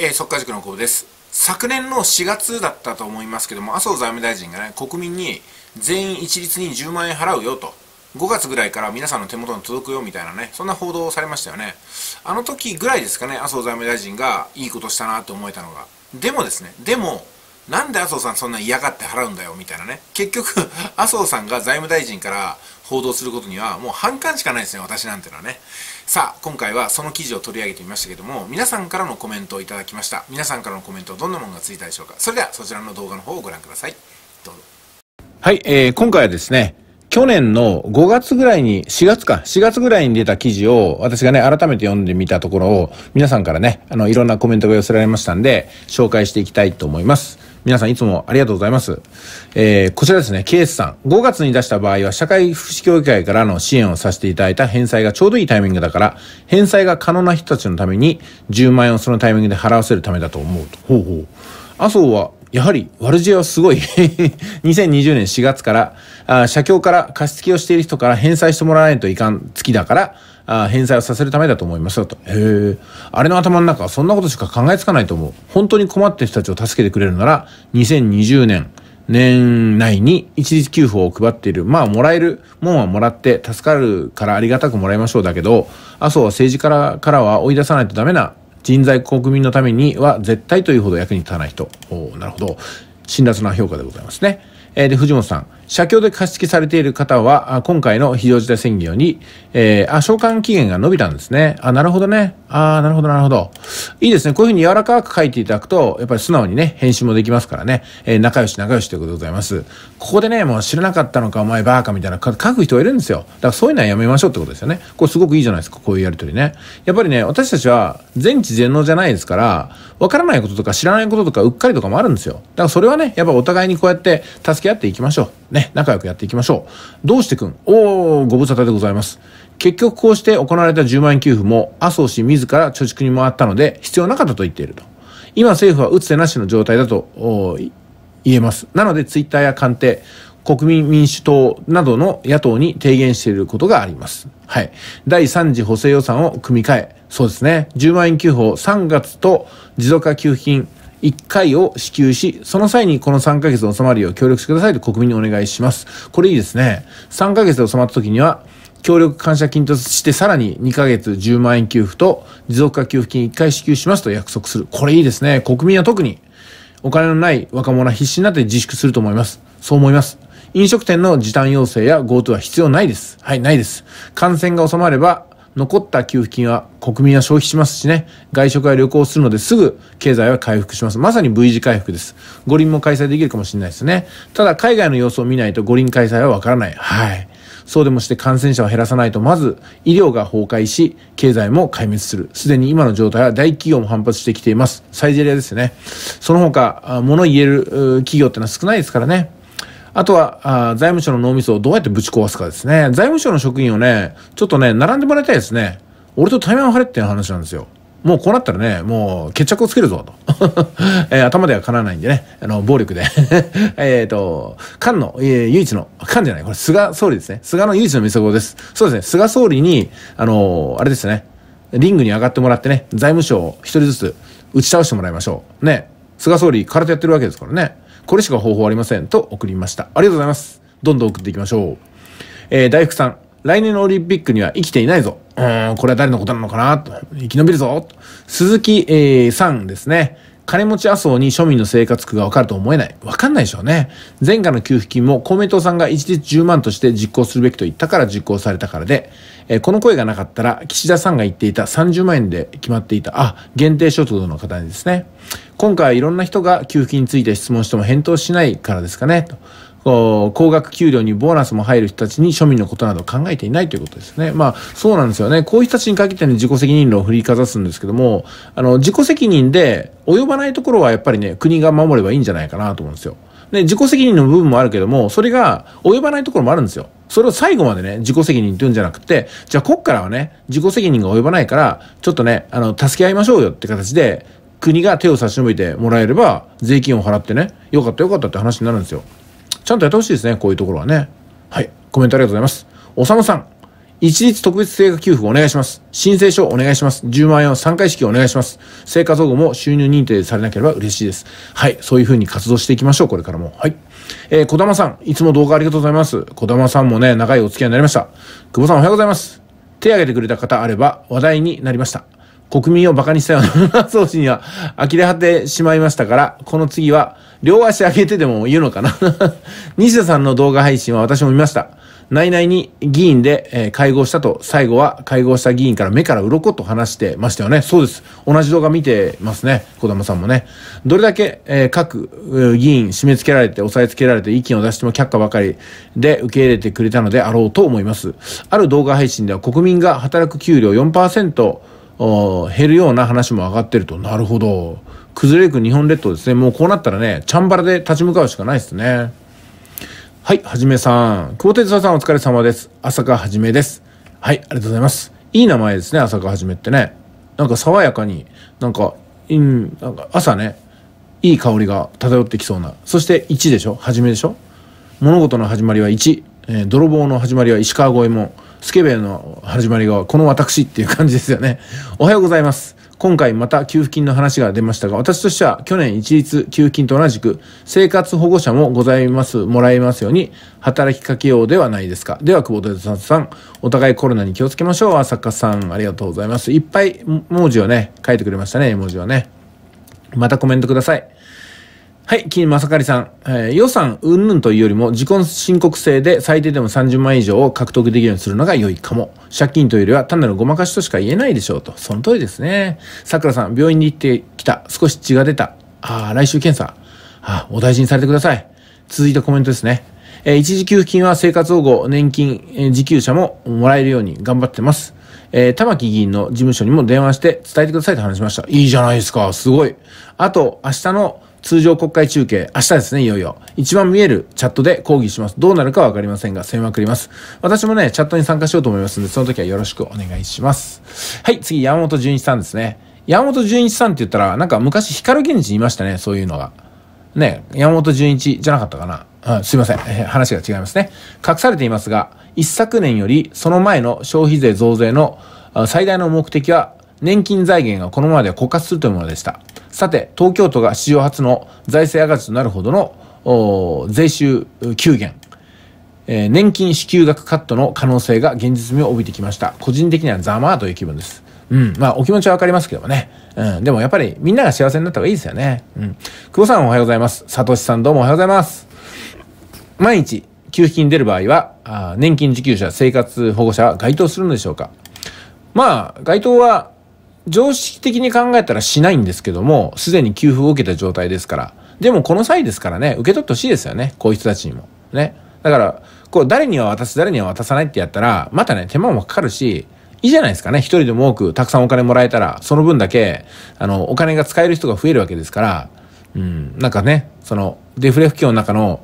えー、塾の子です。昨年の4月だったと思いますけども、麻生財務大臣がね、国民に全員一律に10万円払うよと、5月ぐらいから皆さんの手元に届くよみたいなね、そんな報道をされましたよね。あの時ぐらいですかね、麻生財務大臣がいいことしたなと思えたのが。でもですね、でも、なんで麻生さんそんな嫌がって払うんだよみたいなね結局 麻生さんが財務大臣から報道することにはもう反感しかないですね私なんてのはねさあ今回はその記事を取り上げてみましたけども皆さんからのコメントをいただきました皆さんからのコメントどんなものがついたでしょうかそれではそちらの動画の方をご覧くださいどうぞはい、えー、今回はですね去年の5月ぐらいに、4月か、4月ぐらいに出た記事を、私がね、改めて読んでみたところを、皆さんからね、あの、いろんなコメントが寄せられましたんで、紹介していきたいと思います。皆さんいつもありがとうございます。えー、こちらですね、ケースさん。5月に出した場合は、社会福祉協議会からの支援をさせていただいた返済がちょうどいいタイミングだから、返済が可能な人たちのために、10万円をそのタイミングで払わせるためだと思うと。ほうほう。麻生は、やはり悪知恵はすごい2020 年4月から、あ社協から貸付をしている人から返済してもらわないといかん月だから、あ返済をさせるためだと思いますよと。へえ。あれの頭の中はそんなことしか考えつかないと思う。本当に困ってる人たちを助けてくれるなら、2020年、年内に一律給付を配っている。まあ、もらえるもんはもらって、助かるからありがたくもらいましょうだけど、麻生は政治からからは追い出さないとダメな人材国民のためには絶対というほど役に立たない人。おなるほど。辛辣な評価でございますね。えー、で、藤本さん。社協で貸付されている方は、今回の非常事態宣言に、えー、あ、償還期限が伸びたんですね。あ、なるほどね。あ、なるほど、なるほど。いいですね。こういうふうに柔らかく書いていただくと、やっぱり素直にね、返信もできますからね。えー、仲良し仲良しということでございます。ここでね、もう知らなかったのか、お前バーカみたいな書く人がいるんですよ。だからそういうのはやめましょうってことですよね。これすごくいいじゃないですか、こういうやりとりね。やっぱりね、私たちは全知全能じゃないですから、わからないこととか知らないこととか、うっかりとかもあるんですよ。だからそれはね、やっぱお互いにこうやって助け合っていきましょう。ねね、仲良くやっていきましょう。どうしてくんおー、ご無沙汰でございます。結局こうして行われた10万円給付も麻生氏自ら貯蓄に回ったので必要なかったと言っていると。今政府は打つ手なしの状態だと言えます。なのでツイッターや官邸、国民民主党などの野党に提言していることがあります。はい。第3次補正予算を組み替え、そうですね。10万円給付を3月と持続化給付金1回を支給し、その際にこの3ヶ月収まるよう協力してくださいと国民にお願いします。これいいですね。3ヶ月で収まった時には、協力感謝金としてさらに2ヶ月10万円給付と持続化給付金1回支給しますと約束する。これいいですね。国民は特にお金のない若者は必死になって自粛すると思います。そう思います。飲食店の時短要請や GoTo は必要ないです。はい、ないです。感染が収まれば残った給付金は国民は消費しますしね、外食や旅行するのですぐ経済は回復します。まさに V 字回復です。五輪も開催できるかもしれないですね。ただ海外の様子を見ないと五輪開催はわからない。はい。そうでもして感染者を減らさないと、まず医療が崩壊し、経済も壊滅する。すでに今の状態は大企業も反発してきています。サイゼリアですね。その他、物言える企業ってのは少ないですからね。あとは、あ財務省の脳みそをどうやってぶち壊すかですね。財務省の職員をね、ちょっとね、並んでもらいたいですね。俺と対面を張れっていう話なんですよ。もうこうなったらね、もう決着をつけるぞと。えー、頭ではかなわないんでね、あの、暴力で えっと、菅の、えー、唯一の、菅じゃない、これ菅総理ですね。菅の唯一の見せ子です。そうですね、菅総理に、あのー、あれですね、リングに上がってもらってね、財務省を一人ずつ打ち倒してもらいましょう。ね、菅総理空手やってるわけですからね。これしか方法ありません。と送りました。ありがとうございます。どんどん送っていきましょう。えー、大福さん。来年のオリンピックには生きていないぞ。うん、これは誰のことなのかなと。生き延びるぞ。鈴木、えー、さんですね。金持ち麻生に庶民の生活苦がわかると思えない。わかんないでしょうね。前回の給付金も公明党さんが一律10万として実行するべきと言ったから実行されたからで、えー、この声がなかったら岸田さんが言っていた30万円で決まっていた、あ、限定所得の方ですね。今回いろんな人が給付金について質問しても返答しないからですかね、と。高額給料にボーナスも入る人たちに庶民のことなど考えていないということですね。まあ、そうなんですよね。こういう人たちに限って、ね、自己責任論を振りかざすんですけども、あの、自己責任で及ばないところはやっぱりね、国が守ればいいんじゃないかなと思うんですよ。ね、自己責任の部分もあるけども、それが及ばないところもあるんですよ。それを最後までね、自己責任って言うんじゃなくて、じゃあこっからはね、自己責任が及ばないから、ちょっとね、あの、助け合いましょうよって形で、国が手を差し伸べてもらえれば税金を払ってねよかったよかったって話になるんですよちゃんとやってほしいですねこういうところはねはいコメントありがとうございますおさむさん一律特別定額給付お願いします。申請書お願いします。10万円を3回支給お願いします。生活保護も収入認定されなければ嬉しいです。はい。そういうふうに活動していきましょう。これからも。はい。えー、小玉さん、いつも動画ありがとうございます。小玉さんもね、長いお付き合いになりました。久保さんおはようございます。手挙げてくれた方あれば話題になりました。国民を馬鹿にしたような総 氏には呆れ果てしまいましたから、この次は両足上げてでも言うのかな 西田さんの動画配信は私も見ました。内々に議員で、え会合したと、最後は会合した議員から目から鱗と話してましたよね。そうです。同じ動画見てますね。小玉さんもね。どれだけ、え各議員締め付けられて、押さえつけられて意見を出しても却下ばかりで受け入れてくれたのであろうと思います。ある動画配信では国民が働く給料4%、減るような話も上がってるとなるほど崩れゆく日本列島ですねもうこうなったらねチャンバラで立ち向かうしかないですねはいはじめさん久保哲さんお疲れ様です浅かはじめですはいありがとうございますいい名前ですね浅かはじめってねなんか爽やかになんかうんなんか朝ねいい香りが漂ってきそうなそして1でしょはじめでしょ物事の始まりは1、えー、泥棒の始まりは石川越えもんスケベの始まりがこの私っていう感じですよね。おはようございます。今回また給付金の話が出ましたが、私としては去年一律給付金と同じく生活保護者もございます、もらえますように働きかけようではないですか。では、久保田さん、お互いコロナに気をつけましょう。朝香さん、ありがとうございます。いっぱい文字をね、書いてくれましたね、絵文字はね。またコメントください。はい、金正りさん。えー、予算云々というよりも、自己申告制で最低でも30万以上を獲得できるようにするのが良いかも。借金というよりは単なるごまかしとしか言えないでしょうと。その通りですね。桜さん、病院に行ってきた。少し血が出た。ああ、来週検査。ああ、お大事にされてください。続いたコメントですね。えー、一時給付金は生活保護、年金、えー、受給者ももらえるように頑張ってます。えー、玉木議員の事務所にも電話して伝えてくださいと話しました。いいじゃないですか。すごい。あと、明日の通常国会中継、明日ですね、いよいよ。一番見えるチャットで講義します。どうなるかわかりませんが、攻めまくります。私もね、チャットに参加しようと思いますので、その時はよろしくお願いします。はい、次、山本純一さんですね。山本純一さんって言ったら、なんか昔光源氏いましたね、そういうのが。ね、山本純一じゃなかったかな。うん、すいません。話が違いますね。隠されていますが、一昨年よりその前の消費税増税の最大の目的は年金財源がこのままでは枯渇するというものでした。さて、東京都が史上初の財政赤字となるほどの税収急減、えー、年金支給額カットの可能性が現実味を帯びてきました。個人的にはざまーという気分です。うん。まあ、お気持ちはわかりますけどもね。うん。でもやっぱりみんなが幸せになった方がいいですよね。うん。久保さんおはようございます。さとしさんどうもおはようございます。毎日、給付金出る場合は、あ年金受給者、生活保護者は該当するのでしょうかまあ、該当は常識的に考えたらしないんですけども、すでに給付を受けた状態ですから。でもこの際ですからね、受け取ってほしいですよね。こういう人たちにも。ね。だから、こう、誰には渡す、誰には渡さないってやったら、またね、手間もかかるし、いいじゃないですかね。一人でも多く、たくさんお金もらえたら、その分だけ、あの、お金が使える人が増えるわけですから、うん、なんかね、その、デフレ不況の中の、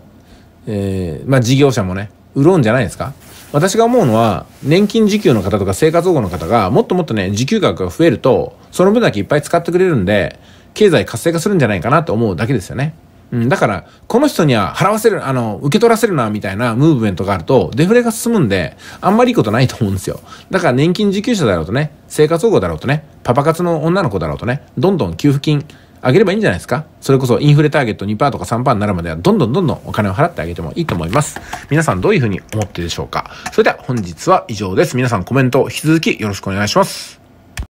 えー、まあ事業者もね、売ろうんじゃないですか。私が思うのは、年金受給の方とか生活保護の方が、もっともっとね、受給額が増えると、その分だけいっぱい使ってくれるんで、経済活性化するんじゃないかなと思うだけですよね。うん、だから、この人には払わせる、あの、受け取らせるな、みたいなムーブメントがあると、デフレが進むんで、あんまりいいことないと思うんですよ。だから、年金受給者だろうとね、生活保護だろうとね、パパ活の女の子だろうとね、どんどん給付金、上げればいいんじゃないですかそれこそインフレターゲット2%とか3%になるまではどんどんどんどんお金を払ってあげてもいいと思います。皆さんどういうふうに思ってるでしょうかそれでは本日は以上です。皆さんコメント引き続きよろしくお願いします。